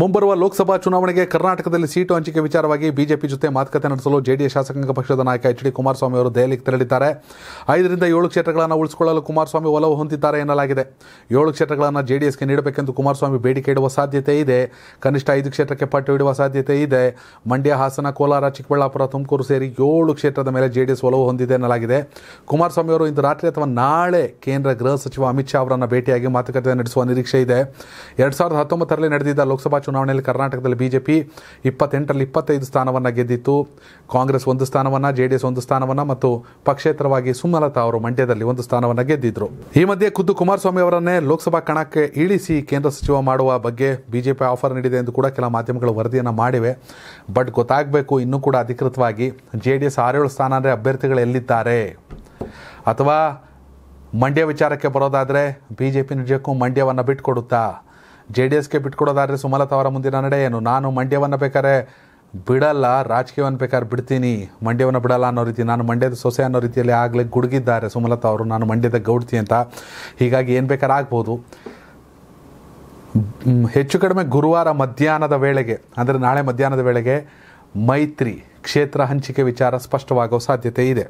ಮುಂಬರುವ ಲೋಕಸಭಾ ಚುನಾವಣೆಗೆ ಕರ್ನಾಟಕದಲ್ಲಿ ಸೀಟು ಹಂಚಿಕೆ ವಿಚಾರವಾಗಿ ಬಿಜೆಪಿ ಜೊತೆ ಮಾತುಕತೆ ನಡೆಸಲು ಜೆಡಿಎಸ್ ಶಾಸಕಾಂಗ ಪಕ್ಷದ ನಾಯಕ ಎಚ್ ಡಿ ಕುಮಾರಸ್ವಾಮಿ ಅವರು ದೆಹಲಿಗೆ ತೆರಳಿದ್ದಾರೆ ಐದರಿಂದ ಏಳು ಕ್ಷೇತ್ರಗಳನ್ನು ಉಳಿಸಿಕೊಳ್ಳಲು ಕುಮಾರಸ್ವಾಮಿ ಒಲವು ಹೊಂದಿದ್ದಾರೆ ಎನ್ನಲಾಗಿದೆ ಏಳು ಕ್ಷೇತ್ರಗಳನ್ನು ಜೆಡಿಎಸ್ಗೆ ನೀಡಬೇಕೆಂದು ಕುಮಾರಸ್ವಾಮಿ ಬೇಡಿಕೆ ಇಡುವ ಸಾಧ್ಯತೆ ಇದೆ ಕನಿಷ್ಠ ಐದು ಕ್ಷೇತ್ರಕ್ಕೆ ಪಟ್ಟು ಇಡುವ ಸಾಧ್ಯತೆ ಇದೆ ಮಂಡ್ಯ ಹಾಸನ ಕೋಲಾರ ಚಿಕ್ಕಬಳ್ಳಾಪುರ ತುಮಕೂರು ಸೇರಿ ಏಳು ಕ್ಷೇತ್ರದ ಮೇಲೆ ಜೆಡಿಎಸ್ ಒಲವು ಹೊಂದಿದೆ ಎನ್ನಲಾಗಿದೆ ಕುಮಾರಸ್ವಾಮಿ ಅವರು ಇಂದು ರಾತ್ರಿ ಅಥವಾ ನಾಳೆ ಕೇಂದ್ರ ಗೃಹ ಸಚಿವ ಅಮಿತ್ ಶಾ ಅವರನ್ನು ಭೇಟಿಯಾಗಿ ಮಾತುಕತೆ ನಡೆಸುವ ನಿರೀಕ್ಷೆ ಇದೆ ಎರಡ್ ಸಾವಿರದ ಹತ್ತೊಂಬತ್ತರಲ್ಲಿ ನಡೆದಿದ್ದ ಲೋಕಸಭಾ ಚುನಾವಣೆಯಲ್ಲಿ ಕರ್ನಾಟಕದಲ್ಲಿ ಬಿಜೆಪಿ ಜೆ ಪಿ ಇಪ್ಪತ್ತೆಂಟರಲ್ಲಿ ಇಪ್ಪತ್ತೈದು ಸ್ಥಾನವನ್ನು ಗೆದ್ದಿತ್ತು ಕಾಂಗ್ರೆಸ್ ಒಂದು ಸ್ಥಾನವನ್ನು ಜೆ ಡಿ ಎಸ್ ಒಂದು ಸ್ಥಾನವನ್ನು ಮತ್ತು ಪಕ್ಷೇತರವಾಗಿ ಸುಮಲತಾ ಅವರು ಮಂಡ್ಯದಲ್ಲಿ ಒಂದು ಸ್ಥಾನವನ್ನು ಗೆದ್ದಿದ್ರು ಈ ಮಧ್ಯೆ ಖುದ್ದು ಕುಮಾರಸ್ವಾಮಿ ಅವರನ್ನೇ ಲೋಕಸಭಾ ಕಣಕ್ಕೆ ಇಳಿಸಿ ಕೇಂದ್ರ ಸಚಿವ ಮಾಡುವ ಬಗ್ಗೆ ಬಿಜೆಪಿ ಆಫರ್ ನೀಡಿದೆ ಎಂದು ಕೂಡ ಕೆಲ ಮಾಧ್ಯಮಗಳು ವರದಿಯನ್ನು ಮಾಡಿವೆ ಬಟ್ ಗೊತ್ತಾಗಬೇಕು ಇನ್ನೂ ಕೂಡ ಅಧಿಕೃತವಾಗಿ ಜೆ ಡಿ ಎಸ್ ಆರೇಳು ಸ್ಥಾನ ಅಂದರೆ ಅಭ್ಯರ್ಥಿಗಳು ಎಲ್ಲಿದ್ದಾರೆ ಅಥವಾ ಮಂಡ್ಯ ವಿಚಾರಕ್ಕೆ ಬರೋದಾದರೆ ಬಿ ಜೆ ಪಿ ನಿಜಕ್ಕೂ ಮಂಡ್ಯವನ್ನು ಬಿಟ್ಟುಕೊಡುತ್ತಾ ಜೆ ಡಿ ಎಸ್ಗೆ ಬಿಟ್ಕೊಡೋದಾದರೆ ಸುಮಲತಾ ಅವರ ಮುಂದಿನ ನಡೆ ಏನು ನಾನು ಮಂಡ್ಯವನ್ನು ಬೇಕಾದ್ರೆ ಬಿಡಲ್ಲ ರಾಜಕೀಯವನ್ನು ಬೇಕಾದ್ರೆ ಬಿಡ್ತೀನಿ ಮಂಡ್ಯವನ್ನು ಬಿಡಲ್ಲ ಅನ್ನೋ ರೀತಿ ನಾನು ಮಂಡ್ಯದ ಸೊಸೆ ಅನ್ನೋ ರೀತಿಯಲ್ಲಿ ಆಗಲೇ ಗುಡುಗಿದ್ದಾರೆ ಸುಮಲತಾ ಅವರು ನಾನು ಮಂಡ್ಯದ ಗೌಡ್ತಿ ಅಂತ ಹೀಗಾಗಿ ಏನು ಬೇಕಾದ್ರೆ ಆಗ್ಬೋದು ಹೆಚ್ಚು ಕಡಿಮೆ ಗುರುವಾರ ಮಧ್ಯಾಹ್ನದ ವೇಳೆಗೆ ಅಂದರೆ ನಾಳೆ ಮಧ್ಯಾಹ್ನದ ವೇಳೆಗೆ ಮೈತ್ರಿ ಕ್ಷೇತ್ರ ಹಂಚಿಕೆ ವಿಚಾರ ಸ್ಪಷ್ಟವಾಗೋ ಸಾಧ್ಯತೆ ಇದೆ